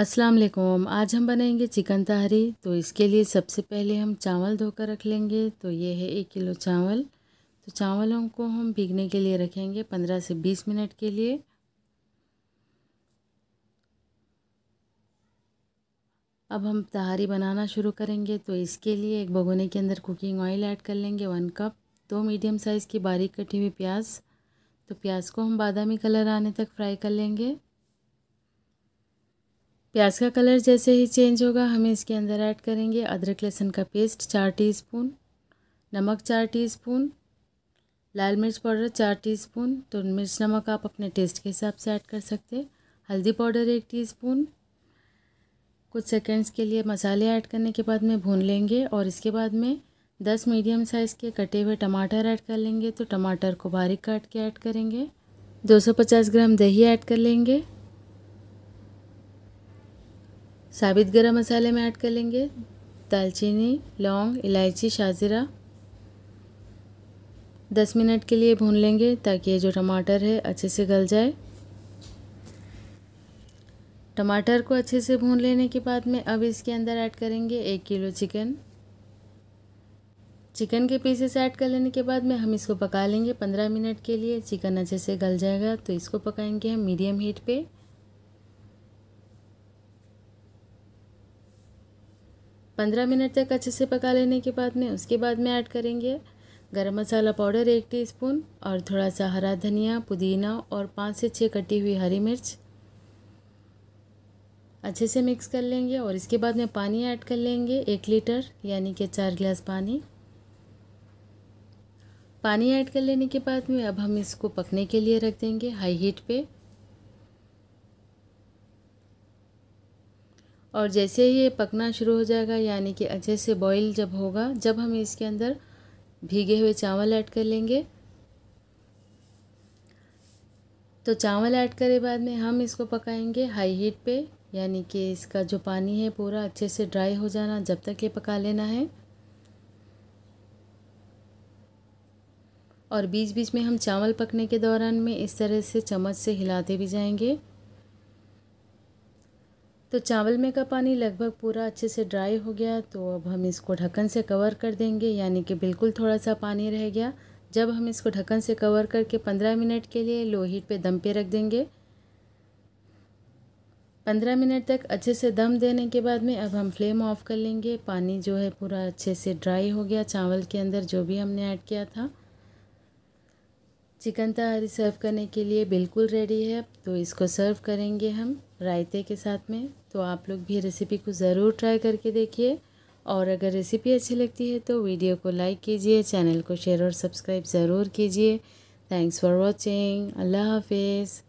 अस्सलाम वालेकुम आज हम बनाएंगे चिकन तहरी तो इसके लिए सबसे पहले हम चावल धोकर रख लेंगे तो ये है एक किलो चावल तो चावलों को हम भीगने के लिए रखेंगे पंद्रह से बीस मिनट के लिए अब हम तहारी बनाना शुरू करेंगे तो इसके लिए एक भगोने के अंदर कुकिंग ऑयल ऐड कर लेंगे वन कप दो मीडियम साइज़ की बारीक कटी हुई प्याज तो प्याज को हम बादामी कलर आने तक फ्राई कर लेंगे प्याज का कलर जैसे ही चेंज होगा हम इसके अंदर ऐड करेंगे अदरक लहसुन का पेस्ट चार टीस्पून नमक चार टीस्पून लाल मिर्च पाउडर चार टीस्पून तो मिर्च नमक आप अपने टेस्ट के हिसाब से ऐड कर सकते हैं हल्दी पाउडर एक टीस्पून कुछ सेकंड्स के लिए मसाले ऐड करने के बाद में भून लेंगे और इसके बाद में दस मीडियम साइज़ के कटे हुए टमाटर ऐड कर लेंगे तो टमाटर को बारीक काट के ऐड करेंगे दो ग्राम दही ऐड कर लेंगे साबित गरम मसाले में ऐड कर लेंगे दालचीनी लौंग इलायची शाजीरा दस मिनट के लिए भून लेंगे ताकि ये जो टमाटर है अच्छे से गल जाए टमाटर को अच्छे से भून लेने के बाद में अब इसके अंदर ऐड करेंगे एक किलो चिकन चिकन के पीसेस ऐड कर लेने के बाद में हम इसको पका लेंगे पंद्रह मिनट के लिए चिकन अच्छे से गल जाएगा तो इसको पकाएंगे हम मीडियम हीट पे पंद्रह मिनट तक अच्छे से पका लेने के बाद में उसके बाद में ऐड करेंगे गरम मसाला पाउडर एक टीस्पून और थोड़ा सा हरा धनिया पुदीना और पाँच से छः कटी हुई हरी मिर्च अच्छे से मिक्स कर लेंगे और इसके बाद में पानी ऐड कर लेंगे एक लीटर यानी कि चार गिलास पानी पानी ऐड कर लेने के बाद में अब हम इसको पकने के लिए रख देंगे हाई हीट पे और जैसे ही ये पकना शुरू हो जाएगा यानी कि अच्छे से बॉईल जब होगा जब हम इसके अंदर भीगे हुए चावल ऐड कर लेंगे तो चावल ऐड करे बाद में हम इसको पकाएंगे हाई हीट पे यानी कि इसका जो पानी है पूरा अच्छे से ड्राई हो जाना जब तक ये पका लेना है और बीच बीच में हम चावल पकने के दौरान में इस तरह से चम्मच से हिलाते भी जाएंगे तो चावल में का पानी लगभग पूरा अच्छे से ड्राई हो गया तो अब हम इसको ढक्कन से कवर कर देंगे यानी कि बिल्कुल थोड़ा सा पानी रह गया जब हम इसको ढक्कन से कवर करके पंद्रह मिनट के लिए लो हीट पे दम पे रख देंगे पंद्रह मिनट तक अच्छे से दम देने के बाद में अब हम फ्लेम ऑफ़ कर लेंगे पानी जो है पूरा अच्छे से ड्राई हो गया चावल के अंदर जो भी हमने ऐड किया था चिकन तहारी सर्व करने के लिए बिल्कुल रेडी है तो इसको सर्व करेंगे हम रायते के साथ में तो आप लोग भी रेसिपी को ज़रूर ट्राई करके देखिए और अगर रेसिपी अच्छी लगती है तो वीडियो को लाइक कीजिए चैनल को शेयर और सब्सक्राइब ज़रूर कीजिए थैंक्स फॉर वॉचिंग अल्लाह हाफिज़